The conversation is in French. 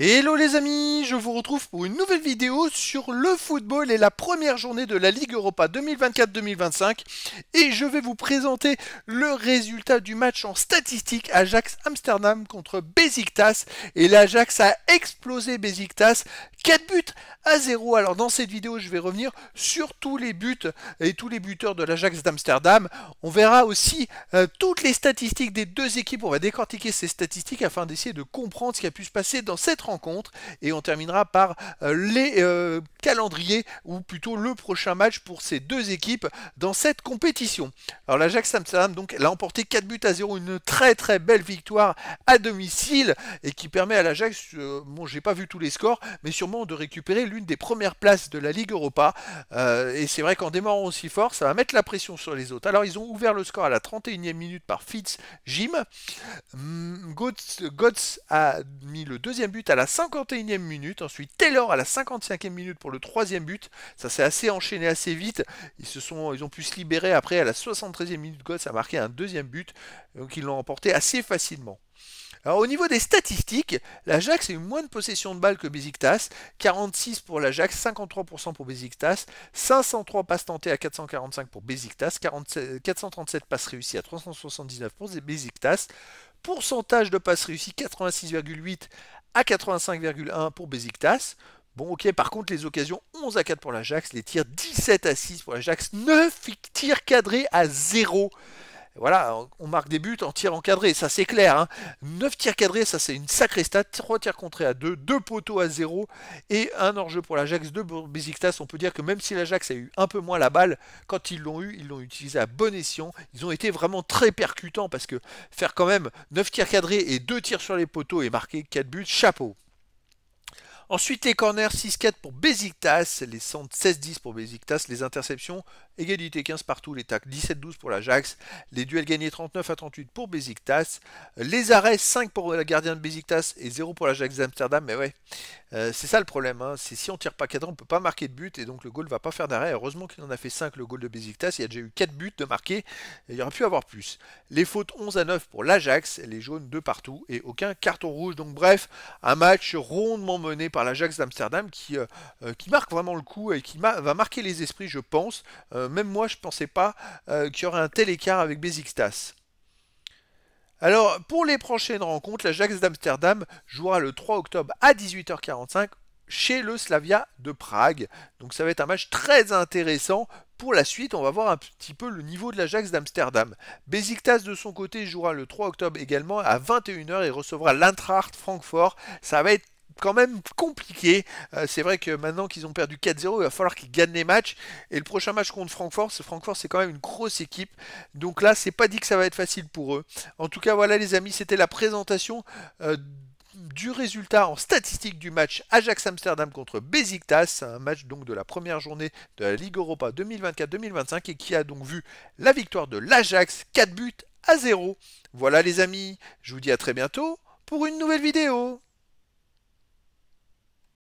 Hello les amis, je vous retrouve pour une nouvelle vidéo sur le football et la première journée de la Ligue Europa 2024-2025 et je vais vous présenter le résultat du match en statistique Ajax Amsterdam contre Besiktas et l'Ajax a explosé Besiktas 4 buts à 0. Alors dans cette vidéo, je vais revenir sur tous les buts et tous les buteurs de l'Ajax d'Amsterdam. On verra aussi euh, toutes les statistiques des deux équipes, on va décortiquer ces statistiques afin d'essayer de comprendre ce qui a pu se passer dans cette rencontre Et on terminera par euh, les euh, calendrier ou plutôt le prochain match pour ces deux équipes dans cette compétition. Alors l'Ajax Amsterdam donc l'a emporté 4 buts à 0, une très très belle victoire à domicile et qui permet à l'Ajax, euh, bon j'ai pas vu tous les scores, mais sûrement de récupérer l'une des premières places de la Ligue Europa. Euh, et c'est vrai qu'en démarrant aussi fort, ça va mettre la pression sur les autres. Alors ils ont ouvert le score à la 31e minute par Fitz Jim. Mm, Gotz a mis le deuxième but à la 51e minute, ensuite Taylor à la 55e minute pour le troisième but. Ça s'est assez enchaîné assez vite. Ils, se sont, ils ont pu se libérer après à la 73e minute. ça a marqué un deuxième but. Donc ils l'ont emporté assez facilement. Alors au niveau des statistiques, l'Ajax a eu moins de possession de balles que Besiktas, 46 pour l'Ajax, 53% pour Besiktas, 503 passes tentées à 445 pour Besiktas, 47, 437 passes réussies à 379 pour Besiktas, pourcentage de passes réussies 86,8 à 85,1 pour Besiktas, Bon, ok, par contre, les occasions 11 à 4 pour l'Ajax, les tirs 17 à 6 pour l'Ajax, 9 tirs cadrés à 0. Voilà, on marque des buts en tirs encadrés, ça c'est clair. 9 hein. tirs cadrés, ça c'est une sacrée stat. 3 tirs contrés à 2, 2 poteaux à 0 et un hors-jeu pour l'Ajax, 2 pour On peut dire que même si l'Ajax a eu un peu moins la balle, quand ils l'ont eu, ils l'ont utilisé à bon escient. Ils ont été vraiment très percutants parce que faire quand même 9 tirs cadrés et 2 tirs sur les poteaux et marquer 4 buts, chapeau. Ensuite, les corners 6-4 pour Besiktas, les centres 16-10 pour Besiktas, les interceptions, égalité 15 partout, les tacs 17-12 pour l'Ajax, les duels gagnés 39 à 38 pour Besiktas, les arrêts 5 pour la gardien de Besiktas et 0 pour l'Ajax d'Amsterdam. Mais ouais, euh, c'est ça le problème, hein. c'est si on tire pas cadran, on peut pas marquer de but et donc le goal va pas faire d'arrêt. Heureusement qu'il en a fait 5 le goal de Besiktas, il y a déjà eu 4 buts de marquer il y aurait pu avoir plus. Les fautes 11 à 9 pour l'Ajax, les jaunes 2 partout et aucun carton rouge. Donc bref, un match rondement mené par par l'Ajax d'Amsterdam qui, euh, euh, qui marque vraiment le coup et qui va marquer les esprits, je pense. Euh, même moi, je ne pensais pas qu'il y aurait un tel écart avec Besiktas. Alors, pour les prochaines rencontres, l'Ajax d'Amsterdam jouera le 3 octobre à 18h45 chez le Slavia de Prague. Donc ça va être un match très intéressant. Pour la suite, on va voir un petit peu le niveau de l'Ajax d'Amsterdam. Besiktas de son côté jouera le 3 octobre également à 21h et recevra l'Antracht Francfort. Ça va être quand même compliqué. Euh, c'est vrai que maintenant qu'ils ont perdu 4-0, il va falloir qu'ils gagnent les matchs. Et le prochain match contre Francfort, Francfort c'est quand même une grosse équipe. Donc là, c'est pas dit que ça va être facile pour eux. En tout cas, voilà les amis, c'était la présentation. Euh, du résultat en statistique du match Ajax Amsterdam contre Besiktas, un match donc de la première journée de la Ligue Europa 2024-2025 et qui a donc vu la victoire de l'Ajax 4 buts à 0. Voilà les amis, je vous dis à très bientôt pour une nouvelle vidéo.